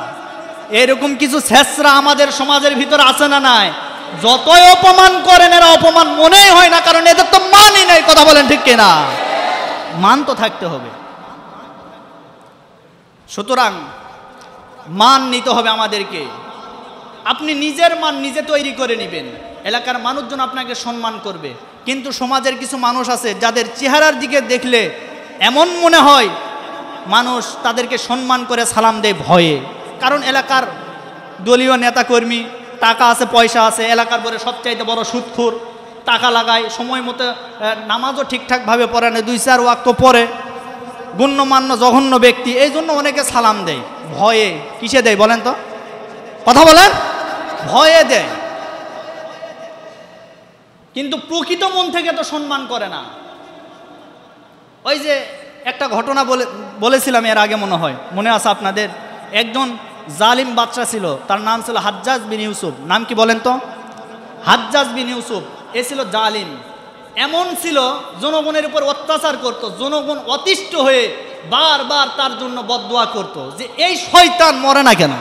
এরকম কিছু শেষরা আমাদের সমাজের ভিতর আছে না নাই যতই অপমান করেন এরা অপমান মনেই হয় না কারণ এদের তো মানই নাই কথা বলেন ঠিক কিনা মান তো থাকতে হবে সুতরাং মান নিতে হবে আমাদেরকে আপনি নিজের মান নিজে তৈরি করে নেবেন এলাকার মানুষজন আপনাকে সম্মান করবে কিন্তু সমাজের কিছু মানুষ আছে যাদের চেহারার দিকে দেখলে এমন মনে হয় মানুষ তাদেরকে সম্মান করে সালাম দেয় ভয়ে কারণ এলাকার দলীয় নেতাকর্মী টাকা আছে পয়সা আছে এলাকার পরে সবচাইতে বড় সুৎখুর টাকা লাগায় সময় মতো নামাজও ঠিকঠাকভাবে পড়ে না দুই চার ওয়াক্ত পরে গণ্যমান্য জঘন্য ব্যক্তি এই জন্য অনেকে সালাম দেয় ভয়ে কিসে দেয় বলেন তো কথা বলেন ভয়ে দেয় কিন্তু প্রকৃত মন থেকে তো সম্মান করে না ওই যে একটা ঘটনা বলে বলেছিলাম এর আগে মনে হয় মনে আছে আপনাদের একজন জালিম বাচ্চা ছিল তার নাম ছিল হাজ্জাজ বিন ইউসুফ নাম কি বলেন তো হাজ্জাজ বিন ইউসুফ এ ছিল জালিম এমন ছিল জনগণের উপর অত্যাচার করত জনগণ অতিষ্ঠ হয়ে বারবার তার জন্য বদোয়া করত যে এই শয়তান মরে না কেন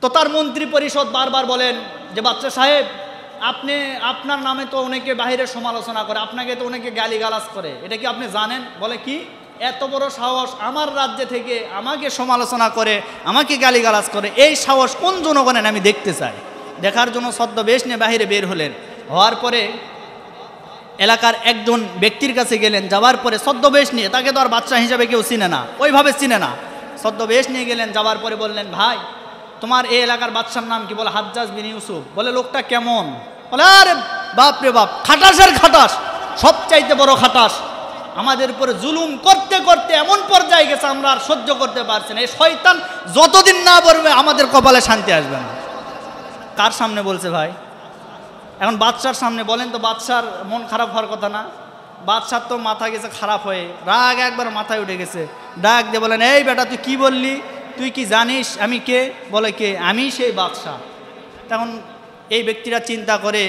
তো তার মন্ত্রী পরিষদ বারবার বলেন যে বাচ্চা সাহেব আপনি আপনার নামে তো অনেকে বাহিরে সমালোচনা করে আপনাকে তো অনেকে গালি গালাস করে এটা কি আপনি জানেন বলে কি এত বড় সাহস আমার রাজ্যে থেকে আমাকে সমালোচনা করে আমাকে গালি গালাস করে এই সাহস কোন জনগণের আমি দেখতে চাই দেখার জন্য ছদ্মবেশ নিয়ে বাহিরে বের হলেন হওয়ার পরে এলাকার একজন ব্যক্তির কাছে গেলেন যাওয়ার পরে ছদ্মবেশ নিয়ে তাকে তো আর বাচ্চা হিসাবে কেউ চিনে না ওইভাবে চিনে না ছদ্মবেশ নিয়ে গেলেন যাওয়ার পরে বললেন ভাই তোমার এই এলাকার বাদশার নাম কি বলে হাজ্জাজ বিন ইউসুফ বলে লোকটা কেমন বলে আরে বাপ রে বাপ খাটাসের খাটাস সবচাইতে বড় খাটাস আমাদের উপরে জুলুম করতে করতে এমন পর্যায়ে গেছে আমরা আর সহ্য করতে পারছি না এই শয়তান যতদিন না পড়বে আমাদের কপালে শান্তি আসবে না কার সামনে বলছে ভাই এখন বাদশার সামনে বলেন তো বাদশার মন খারাপ হওয়ার কথা না বাদশার তো মাথা গেছে খারাপ হয়ে রাগ একবার মাথায় উঠে গেছে ডাক দিয়ে বলেন এই বেটা তুই কি বললি তুই কি জানিস আমি কে বলে কে আমি সেই বাদশাহ তখন এই ব্যক্তিরা চিন্তা করে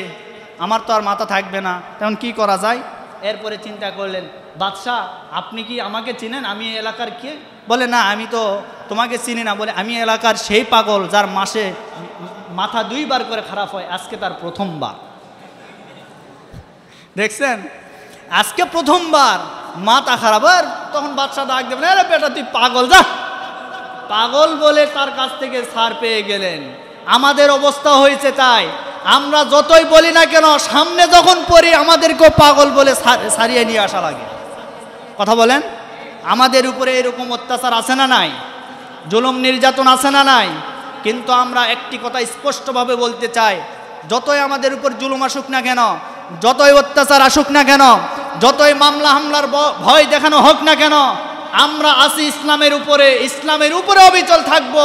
আমার তো আর মাথা থাকবে না তখন কি করা যায় এরপরে চিন্তা করলেন বাদশাহ আপনি কি আমাকে চিনেন আমি এলাকার কে বলে না আমি তো তোমাকে চিনি না বলে আমি এলাকার সেই পাগল যার মাসে মাথা দুইবার করে খারাপ হয় আজকে তার প্রথমবার দেখছেন আজকে প্রথমবার মাথা খারাপ আর তখন বাদশাহ ডাক দেবেন আরে বেটা তুই পাগল যা পাগল বলে তার কাছ থেকে সার পেয়ে গেলেন আমাদের অবস্থা হয়েছে তাই আমরা যতই বলি না কেন সামনে যখন পড়ি আমাদেরকেও পাগল বলে সারিয়ে নিয়ে আসা লাগে কথা বলেন আমাদের উপরে এরকম অত্যাচার আছে না নাই জুলুম নির্যাতন আছে না নাই কিন্তু আমরা একটি কথা স্পষ্টভাবে বলতে চাই যতই আমাদের উপর জুলুম আসুক না কেন যতই অত্যাচার আসুক না কেন যতই মামলা হামলার ভয় দেখানো হোক না কেন আমরা আসি ইসলামের উপরে ইসলামের উপরে অবিচল থাকব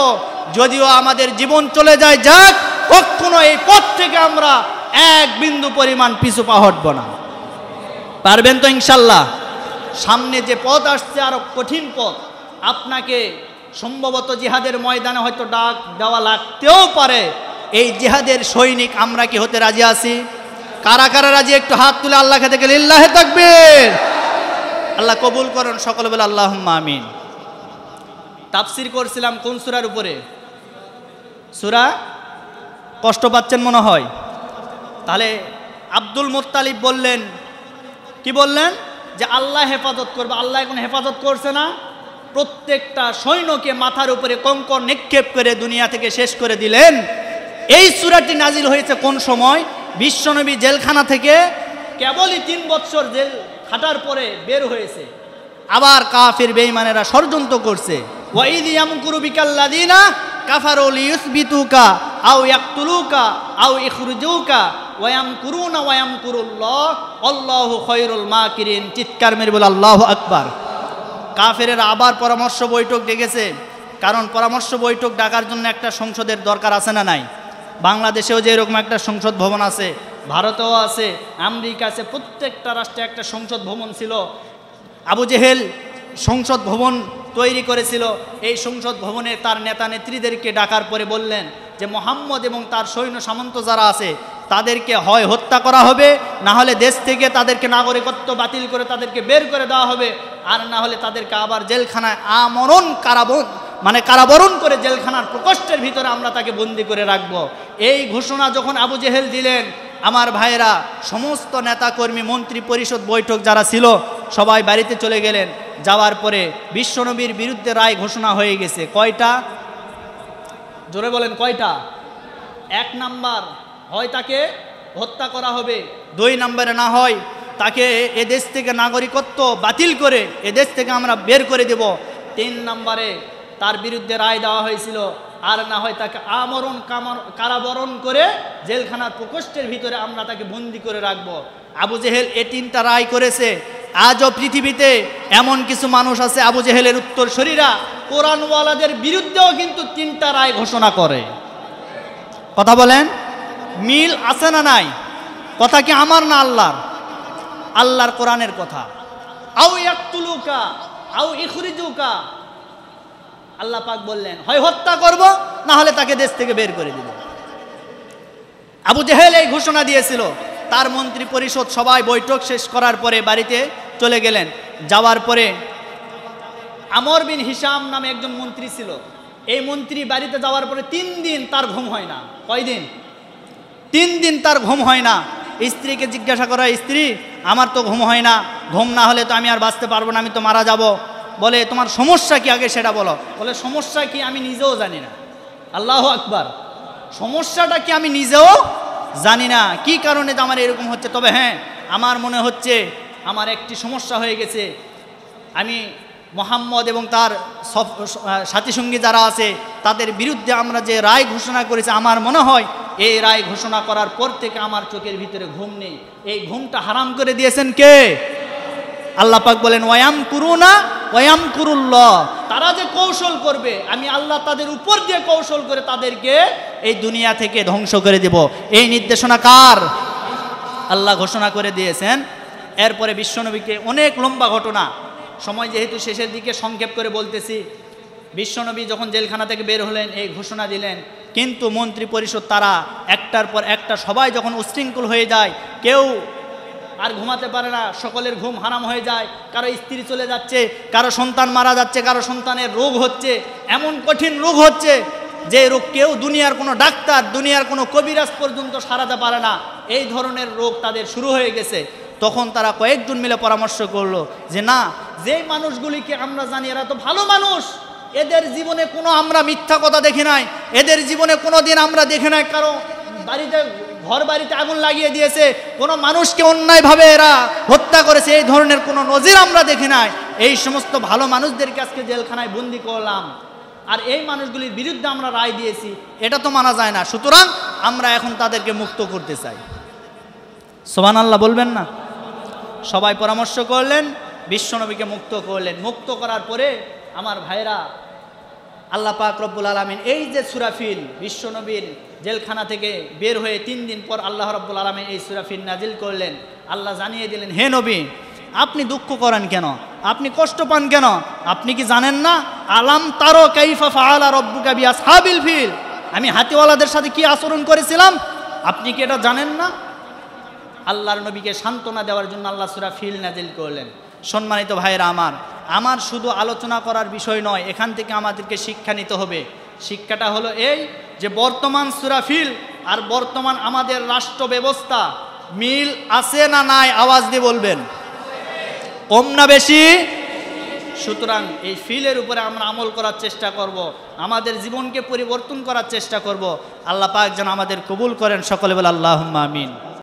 যদিও আমাদের জীবন চলে যায় যাক কখনো এই পথ থেকে আমরা এক বিন্দু পরিমাণ পিছু পা হটব না পারবেন তো ইনশাল্লাহ সামনে যে পথ আসছে আরো কঠিন পথ আপনাকে সম্ভবত জিহাদের ময়দানে হয়তো ডাক দেওয়া লাগতেও পারে এই জিহাদের সৈনিক আমরা কি হতে রাজি আছি কারা কারা রাজি একটু হাত তুলে আল্লাহ থেকে লিল্লাহে থাকবে আল্লাহ কবুল করুন সকলে বলে আল্লাহ আমিন তাফসির করছিলাম কোন সুরার উপরে সুরা কষ্ট পাচ্ছেন মনে হয় তাহলে আব্দুল মোত্তালিব বললেন কি বললেন যে আল্লাহ হেফাজত করবে আল্লাহ এখন হেফাজত করছে না প্রত্যেকটা সৈন্যকে মাথার উপরে কঙ্কর নিক্ষেপ করে দুনিয়া থেকে শেষ করে দিলেন এই সুরাটি নাজিল হয়েছে কোন সময় বিশ্বনবী জেলখানা থেকে কেবলই তিন বৎসর জেল হাঁটার পরে বের হয়েছে আবার কাফের বেঈমানেরা ষড়যন্ত্র করছে ওয়াইদ বিকাল্লাদিনা ওয়াম ওয়াম খৈরুল চিৎকার আবার পরামর্শ বৈঠক ডেকেছে কারণ পরামর্শ বৈঠক ডাকার জন্য একটা সংসদের দরকার আছে না নাই বাংলাদেশেও যে এরকম একটা সংসদ ভবন আছে ভারতেও আছে আমেরিকা আছে প্রত্যেকটা রাষ্ট্রে একটা সংসদ ভবন ছিল আবু জেহেল সংসদ ভবন তৈরি করেছিল এই সংসদ ভবনে তার নেতা নেত্রীদেরকে ডাকার পরে বললেন যে মোহাম্মদ এবং তার সৈন্য সামন্ত যারা আছে তাদেরকে হয় হত্যা করা হবে না হলে দেশ থেকে তাদেরকে নাগরিকত্ব বাতিল করে তাদেরকে বের করে দেওয়া হবে আর না হলে তাদেরকে আবার জেলখানায় আমরণ কারাবন মানে কারাবরণ করে জেলখানার প্রকোষ্ঠের ভিতরে আমরা তাকে বন্দি করে রাখব এই ঘোষণা যখন আবু জেহেল দিলেন আমার ভাইরা সমস্ত নেতাকর্মী মন্ত্রী পরিষদ বৈঠক যারা ছিল সবাই বাড়িতে চলে গেলেন যাওয়ার পরে বিশ্বনবীর বিরুদ্ধে রায় ঘোষণা হয়ে গেছে কয়টা জোরে বলেন কয়টা এক নাম্বার হয় তাকে হত্যা করা হবে দুই নম্বরে না হয় তাকে এদেশ থেকে নাগরিকত্ব বাতিল করে এদেশ থেকে আমরা বের করে দেব তিন নম্বরে তার বিরুদ্ধে রায় দেওয়া হয়েছিল আর না হয় তাকে আমরণ কারাবরণ করে জেলখানার প্রকোষ্ঠের ভিতরে আমরা তাকে বন্দি করে রাখব আবু জেহেল এ তিনটা রায় করেছে আজও পৃথিবীতে এমন কিছু মানুষ আছে আবু জেহেলের উত্তর শরীরা কোরআনওয়ালাদের বিরুদ্ধেও কিন্তু তিনটা রায় ঘোষণা করে কথা বলেন মিল আছে না নাই কথা কি আমার না আল্লাহর আল্লাহর কোরআনের কথা আউ ইয়াকুলুকা আউ ইখরিজুকা আল্লাহ পাক বললেন হয় হত্যা করব না হলে তাকে দেশ থেকে বের করে দিব আবু জেহেল এই ঘোষণা দিয়েছিল তার মন্ত্রী পরিষদ সবাই বৈঠক শেষ করার পরে বাড়িতে চলে গেলেন যাওয়ার পরে আমর বিন হিসাম নামে একজন মন্ত্রী ছিল এই মন্ত্রী বাড়িতে যাওয়ার পরে তিন দিন তার ঘুম হয় না কয়দিন তিন দিন তার ঘুম হয় না স্ত্রীকে জিজ্ঞাসা করা স্ত্রী আমার তো ঘুম হয় না ঘুম না হলে তো আমি আর বাঁচতে পারবো না আমি তো মারা যাবো বলে তোমার সমস্যা কি আগে সেটা বলো বলে সমস্যা কি আমি নিজেও জানি না আল্লাহ আকবার সমস্যাটা কি আমি নিজেও জানি না কি কারণে আমার এরকম হচ্ছে তবে হ্যাঁ আমার মনে হচ্ছে আমার একটি সমস্যা হয়ে গেছে আমি মোহাম্মদ এবং তার সাথীসঙ্গী যারা আছে তাদের বিরুদ্ধে আমরা যে রায় ঘোষণা করেছি আমার মনে হয় এই রায় ঘোষণা করার পর থেকে আমার চোখের ভিতরে ঘুম নেই এই ঘুমটা হারাম করে দিয়েছেন কে আল্লাহ পাক বলেন ওয়াম না ওয়াম কুরুল্ল তারা যে কৌশল করবে আমি আল্লাহ তাদের উপর দিয়ে কৌশল করে তাদেরকে এই দুনিয়া থেকে ধ্বংস করে দেব এই নির্দেশনা কার আল্লাহ ঘোষণা করে দিয়েছেন এরপরে বিশ্বনবীকে অনেক লম্বা ঘটনা সময় যেহেতু শেষের দিকে সংক্ষেপ করে বলতেছি বিশ্বনবী যখন জেলখানা থেকে বের হলেন এই ঘোষণা দিলেন কিন্তু মন্ত্রী পরিষদ তারা একটার পর একটা সবাই যখন উশৃঙ্খল হয়ে যায় কেউ আর ঘুমাতে পারে না সকলের ঘুম হারাম হয়ে যায় কারো স্ত্রী চলে যাচ্ছে কারো সন্তান মারা যাচ্ছে কারো সন্তানের রোগ হচ্ছে এমন কঠিন রোগ হচ্ছে যে রোগ কেউ দুনিয়ার কোনো ডাক্তার দুনিয়ার কোনো কবিরাজ পর্যন্ত সারাতে পারে না এই ধরনের রোগ তাদের শুরু হয়ে গেছে তখন তারা কয়েকজন মিলে পরামর্শ করলো যে না যেই মানুষগুলিকে আমরা জানি এরা তো ভালো মানুষ এদের জীবনে কোনো আমরা মিথ্যা কথা দেখি নাই এদের জীবনে কোনো দিন আমরা দেখি নাই কারো বাড়িতে ঘর বাড়িতে আগুন লাগিয়ে দিয়েছে কোনো মানুষকে অন্যায়ভাবে এরা হত্যা করেছে এই ধরনের কোনো নজির আমরা দেখি নাই এই সমস্ত ভালো মানুষদেরকে আজকে জেলখানায় বন্দি করলাম আর এই মানুষগুলির বিরুদ্ধে আমরা রায় দিয়েছি এটা তো মানা যায় না সুতরাং আমরা এখন তাদেরকে মুক্ত করতে চাই সোহান আল্লাহ বলবেন না সবাই পরামর্শ করলেন বিশ্বনবীকে মুক্ত করলেন মুক্ত করার পরে আমার ভাইরা আল্লাহ পাক রব্বুল আলমিন এই যে সুরাফিল বিশ্বনবীর জেলখানা থেকে বের হয়ে তিন দিন পর আল্লাহ রব্বুল আলমে এই সুরাফিন নাজিল করলেন আল্লাহ জানিয়ে দিলেন হে নবী আপনি দুঃখ করেন কেন আপনি কষ্ট পান কেন আপনি কি জানেন না আলাম তারো কাইফা ফাহালা রব্বু কাবিয়া সাবিল ফিল আমি হাতিওয়ালাদের সাথে কি আচরণ করেছিলাম আপনি কি এটা জানেন না আল্লাহর নবীকে সান্ত্বনা দেওয়ার জন্য আল্লাহ সুরা ফিল নাজিল করলেন সম্মানিত ভাইয়েরা আমার আমার শুধু আলোচনা করার বিষয় নয় এখান থেকে আমাদেরকে শিক্ষা নিতে হবে শিক্ষাটা হলো এই যে বর্তমান সুরাফিল আর বর্তমান আমাদের রাষ্ট্র ব্যবস্থা মিল আছে না নাই আওয়াজ দিয়ে বলবেন কম না বেশি সুতরাং এই ফিলের উপরে আমরা আমল করার চেষ্টা করব। আমাদের জীবনকে পরিবর্তন করার চেষ্টা করব। আল্লাহ পাক যেন আমাদের কবুল করেন সকলে বলে আল্লাহ আমিন